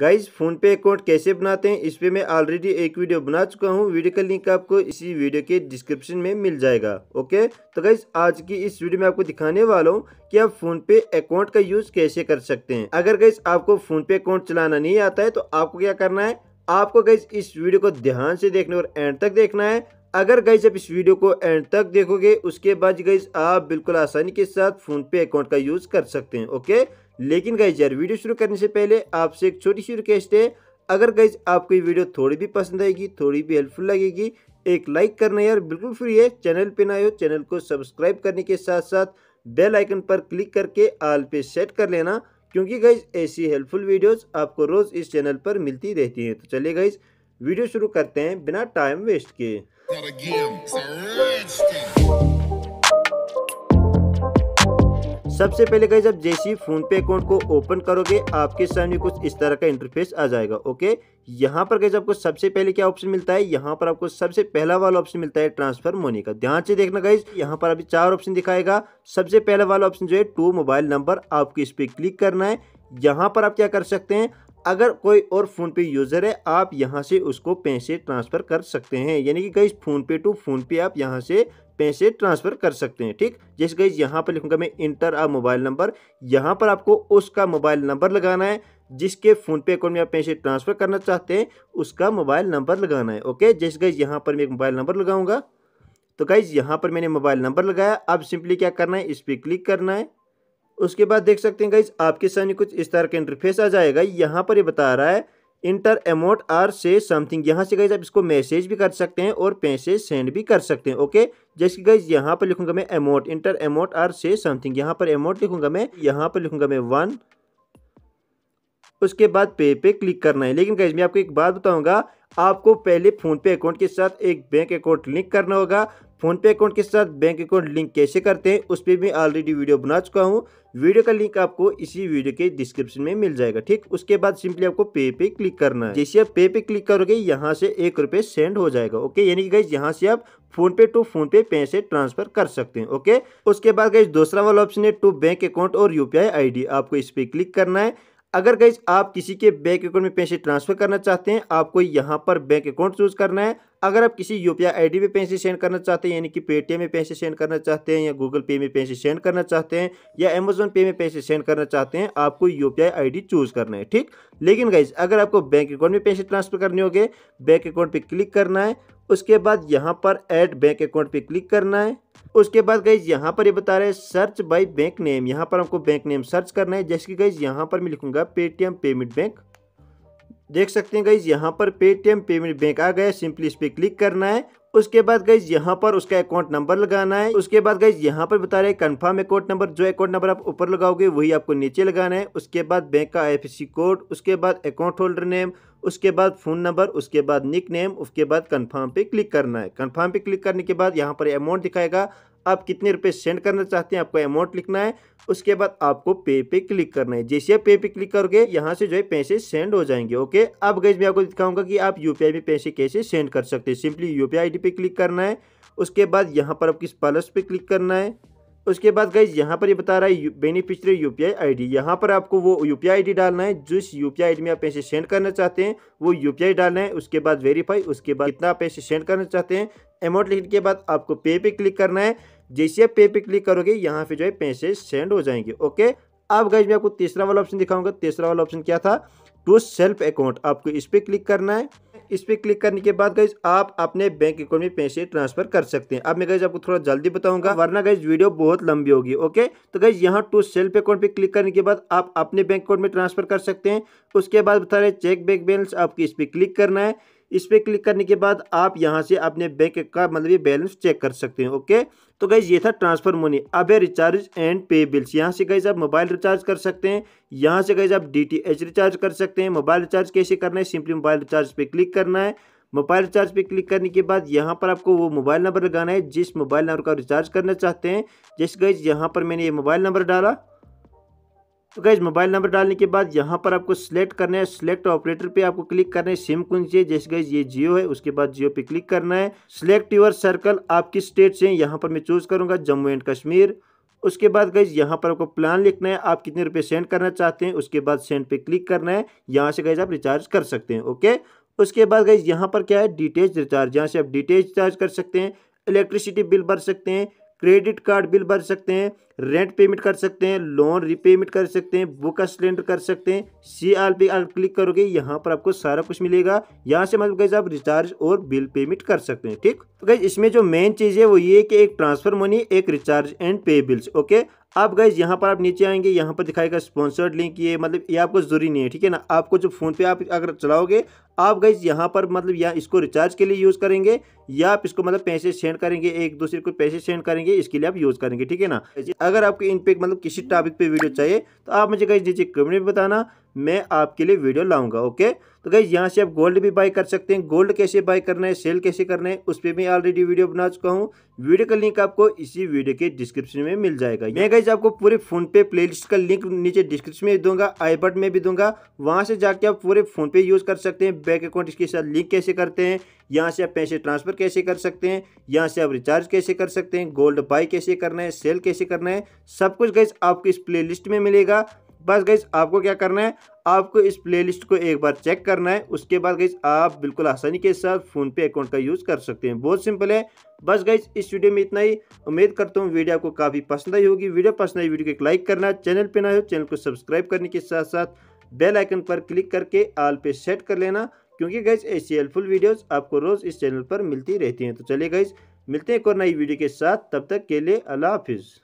guys phone पे account कैसे बनाते हैं इस पर मैं ऑलरेडी एक वीडियो बना चुका हूँ वीडियो का लिंक आपको इसी वीडियो के डिस्क्रिप्शन में मिल जाएगा ओके तो गाइज आज की इस वीडियो में आपको दिखाने वाला हूँ कि आप फोन पे अकाउंट का यूज़ कैसे कर सकते हैं अगर गाइज आपको फोन पे अकाउंट चलाना नहीं आता है तो आपको क्या करना है आपको गाइज इस वीडियो को ध्यान से देखने और एंड तक देखना है अगर गाइज आप इस वीडियो को एंड तक देखोगे उसके बाद गाइज आप बिल्कुल आसानी के साथ फोन पे अकाउंट का यूज़ कर सकते हैं ओके लेकिन गाइज यार वीडियो शुरू करने से पहले आपसे एक छोटी सी रिक्वेस्ट है अगर गाइज आपको ये वीडियो थोड़ी भी पसंद आएगी थोड़ी भी हेल्पफुल लगेगी एक लाइक करना यार बिल्कुल फ्री है चैनल पे ना हो चैनल को सब्सक्राइब करने के साथ साथ बेल आइकन पर क्लिक करके आल पे सेट कर लेना क्योंकि गाइज ऐसी हेल्पफुल वीडियोस आपको रोज़ इस चैनल पर मिलती रहती हैं तो चलिए गाइज वीडियो शुरू करते हैं बिना टाइम वेस्ट के सबसे पहले गई जब जैसे ही फोन पे अकाउंट को ओपन करोगे आपके सामने कुछ इस तरह का इंटरफेस आ जाएगा ओके यहाँ पर गई आपको सबसे पहले क्या ऑप्शन मिलता है यहाँ पर आपको सबसे पहला वाला ऑप्शन मिलता है ट्रांसफर मनी का ध्यान से देखना गई यहाँ पर अभी चार ऑप्शन दिखाएगा सबसे पहला वाला ऑप्शन जो है टू मोबाइल नंबर आपको इस पर क्लिक करना है यहाँ पर आप क्या कर सकते हैं अगर कोई और फोन पे यूज़र है आप यहां से उसको पैसे ट्रांसफ़र कर सकते हैं यानी कि गई फ़ोन पे टू फ़ोन पे आप यहां से पैसे ट्रांसफर कर सकते हैं ठीक जैसे गई यहाँ पर लिखूंगा मैं इंटर आ मोबाइल नंबर यहाँ पर आपको उसका मोबाइल नंबर लगाना है जिसके फोन पे अकाउंट में आप पैसे ट्रांसफर करना चाहते हैं उसका मोबाइल नंबर लगाना है ओके जैसे गई यहाँ पर मैं एक मोबाइल नंबर लगाऊंगा तो गाइज यहाँ पर मैंने मोबाइल नंबर लगाया अब सिंपली क्या करना है इस पर क्लिक करना है उसके बाद देख सकते हैं गाइज आपके सामने कुछ इस तरह का इंटरफेस आ जाएगा यहाँ पर ये यह बता रहा है इंटर अमाउंट आर से समथिंग यहाँ से गई आप इसको मैसेज भी कर सकते हैं और पैसे सेंड भी कर सकते हैं ओके जैसे गई यहाँ पर लिखूंगा मैं अमाउंट इंटर अमाउंट आर से समथिंग यहाँ पर अमाउंट लिखूंगा मैं यहाँ पर लिखूंगा मैं वन उसके बाद पे पे क्लिक करना है लेकिन गाइज मैं आपको एक बात बताऊंगा आपको पहले फ़ोनपे अकाउंट के साथ एक बैंक अकाउंट लिंक करना होगा फ़ोनपे अकाउंट के साथ बैंक अकाउंट लिंक कैसे करते हैं उस पर मैं ऑलरेडी वीडियो बना चुका हूँ वीडियो का लिंक आपको इसी वीडियो के डिस्क्रिप्शन में मिल जाएगा ठीक उसके बाद सिंपली आपको पे पे क्लिक करना है जैसे आप पे पे क्लिक करोगे यहाँ से एक रुपये सेंड हो जाएगा ओके यानी कि गाइज यहाँ से आप फोन पे टू फोन पे पैसे ट्रांसफर कर सकते हैं ओके उसके बाद गई दूसरा वाला ऑप्शन है टू बैंक अकाउंट और यूपीआई पी आपको इस पर क्लिक करना है अगर गई आप किसी के बैंक अकाउंट में पैसे ट्रांसफ़र करना चाहते हैं आपको यहाँ पर बैंक अकाउंट चूज़ करना है अगर आप किसी यू पी आई में पैसे सेंड करना चाहते हैं यानी कि पेटीएम में पैसे सेंड करना चाहते हैं या गूगल पे में पैसे सेंड करना चाहते हैं या अमेजोन पे में पैसे सेंड करना चाहते हैं आपको यू पी आई चूज़ करना है ठीक लेकिन गाइज अगर आपको बैंक अकाउंट में पैसे ट्रांसफर करने होंगे बैंक अकाउंट पर क्लिक करना है उसके बाद यहाँ पर एड बैंक अकाउंट पर क्लिक करना है उसके बाद गई यहाँ पर ये यह बता रहे हैं सर्च बाय बैंक नेम यहाँ पर हमको बैंक नेम सर्च करना है जैसे कि गई यहाँ पर मैं लिखूंगा पेटीएम पेमेंट बैंक देख सकते हैं गाइज यहाँ पर पेटीएम पेमेंट बैंक आ गया सिंपली इस पर क्लिक करना है उसके बाद गई यहाँ पर उसका अकाउंट नंबर लगाना है उसके बाद गई यहाँ पर बता रहे कंफर्म अकाउंट नंबर जो अकाउंट नंबर आप ऊपर लगाओगे वही आपको नीचे लगाना है उसके बाद बैंक का आई कोड उसके बाद अकाउंट होल्डर नेम उसके बाद फ़ोन नंबर उसके बाद निक नेम उसके बाद कन्फर्म पे क्लिक करना है कन्फर्म पे क्लिक करने के बाद यहाँ पर अमाउंट दिखाएगा आप कितने रुपए सेंड करना चाहते हैं आपको अमाउंट लिखना है उसके बाद आपको पे पे क्लिक करना है जैसे आप पे पे क्लिक करोगे यहाँ से जो है पैसे सेंड हो जाएंगे ओके अब गैस मैं आपको दिखाऊंगा कि आप यूपीआई में पैसे कैसे सेंड कर सकते हैं सिंपली यूपीआई आईडी पे क्लिक करना है उसके बाद यहाँ पर आप किस पलस पे क्लिक करना है उसके बाद गाइज यहाँ पर ये बता रहा है beneficiary U P I I D यहाँ पर आपको वो यू पी आई डी डालना है जिस यू पी आई डी में आप पैसे सेंड करना चाहते हैं वो यू पी आई डालना है उसके बाद वेरीफाई उसके बाद कितना पैसे सेंड करना चाहते हैं अमाउंट लिखने के बाद आपको पे पे क्लिक करना है जैसे आप पे पे क्लिक करोगे यहाँ पे जो है पैसे सेंड हो जाएंगे ओके अब गाइज मैं आपको तीसरा वाला ऑप्शन दिखाऊंगा तीसरा वाला ऑप्शन क्या था टू सेल्फ अकाउंट आपको इस पर क्लिक करना है इस पर क्लिक करने के बाद गई आप अपने बैंक अकाउंट में पैसे ट्रांसफर कर सकते हैं अब मैं गई आपको थोड़ा जल्दी बताऊंगा वरना गई वीडियो बहुत लंबी होगी ओके तो गई यहाँ टू सेल्फ अकाउंट पे क्लिक करने के बाद आप अपने बैंक अकाउंट में ट्रांसफर कर सकते हैं उसके बाद बता रहे चेक बैंक बैलेंस आपकी इस पर क्लिक करना है इस पर क्लिक करने के बाद आप यहाँ से अपने बैंक का मतलब ये बैलेंस चेक कर सकते हैं ओके तो गैज़ ये था ट्रांसफर मनी अब है रिचार्ज एंड पे बिल्स यहाँ से गैज़ आप मोबाइल रिचार्ज कर सकते हैं यहाँ से गैज़ आप डी रिचार्ज कर सकते हैं मोबाइल रिचार्ज कैसे करना है सिंपली मोबाइल रिचार्ज पर क्लिक करना है मोबाइल रिचार्ज पे क्लिक करने के बाद यहाँ पर आपको वो मोबाइल नंबर लगाना है जिस मोबाइल नंबर का रिचार्ज करना चाहते हैं जिस गई यहाँ पर मैंने ये मोबाइल नंबर डाला तो गैज मोबाइल नंबर डालने के बाद यहाँ पर आपको सिलेक्ट करना है सिलेक्ट ऑपरेटर पे आपको क्लिक करना है सिम कौन चाहिए जैसे गैज ये जियो है उसके बाद जियो पे क्लिक करना है सिलेक्ट यूर सर्कल आप किस स्टेट से हैं यहाँ पर मैं चूज़ करूँगा जम्मू एंड कश्मीर उसके बाद गैज यहाँ पर आपको प्लान लिखना है आप कितने रुपये सेंड करना चाहते हैं उसके बाद सेंड पे क्लिक करना है यहाँ से गैज आप रिचार्ज कर सकते हैं ओके उसके बाद गैज यहाँ पर क्या है डिटेज रिचार्ज यहाँ से आप डिटेज रिचार्ज कर सकते हैं इलेक्ट्रिसिटी बिल भर सकते हैं क्रेडिट कार्ड बिल भर सकते हैं रेंट पेमेंट कर सकते हैं लोन रीपेमेंट कर सकते हैं बुक सिलेंडर कर सकते हैं C R P R click करोगे यहाँ पर आपको सारा कुछ मिलेगा यहाँ से मतलब आप रिचार्ज और बिल पेमेंट कर सकते हैं ठीक तो गैस इसमें जो मेन चीज़ है वो ये कि एक ट्रांसफर मनी एक recharge and pay bills okay आप गए यहाँ पर आप नीचे आएंगे यहाँ पर दिखाएगा स्पॉन्सर्ड लिंक ये मतलब ये आपको जरूरी नहीं है ठीक है ना आपको जो फोन पे आप अगर चलाओगे आप गए यहाँ पर मतलब या इसको रिचार्ज के लिए यूज़ करेंगे या आप इसको मतलब पैसे सेंड करेंगे एक दूसरे को पैसे सेंड करेंगे इसके लिए आप यूज़ करेंगे ठीक है ना अगर आपको इन पे मतलब किसी टॉपिक पर वीडियो चाहिए तो आप मुझे कहीं नीचे कमेंट में बताना मैं आपके लिए वीडियो लाऊंगा ओके तो गई यहाँ से आप गोल्ड भी बाई कर सकते हैं गोल्ड कैसे बाई करना है सेल कैसे करना है उस पर मैं ऑलरेडी वीडियो बना चुका हूँ वीडियो का लिंक आपको इसी वीडियो के डिस्क्रिप्शन में मिल जाएगा मैं गई आपको पूरे फोन पे प्ले का लिंक नीचे डिस्क्रिप्शन में दूंगा आई में भी दूंगा वहाँ से जाके आप पूरे फोन पे यूज़ कर सकते हैं बैंक अकाउंट इसके साथ लिंक कैसे करते हैं यहाँ से आप पैसे ट्रांसफर कैसे कर सकते हैं यहाँ से आप रिचार्ज कैसे कर सकते हैं गोल्ड बाई कैसे करना है सेल कैसे करना है सब कुछ गई आपको इस प्लेलिस्ट में मिलेगा बस गई आपको क्या करना है आपको इस प्लेलिस्ट को एक बार चेक करना है उसके बाद गई आप बिल्कुल आसानी के साथ फ़ोन पे अकाउंट का यूज़ कर सकते हैं बहुत सिंपल है बस गई इस वीडियो में इतना ही उम्मीद करता हूँ वीडियो आपको काफ़ी पसंद आई होगी वीडियो पसंद आई वीडियो को एक लाइक करना चैनल पर ना हो चैनल को सब्सक्राइब करने के साथ साथ बेल आइकन पर क्लिक करके आल पे सेट कर लेना क्योंकि गैस ऐसी हेल्पफुल वीडियोस आपको रोज़ इस चैनल पर मिलती रहती हैं तो चलिए गैस मिलते हैं एक और नई वीडियो के साथ तब तक के लिए अल्लाह हाफिज़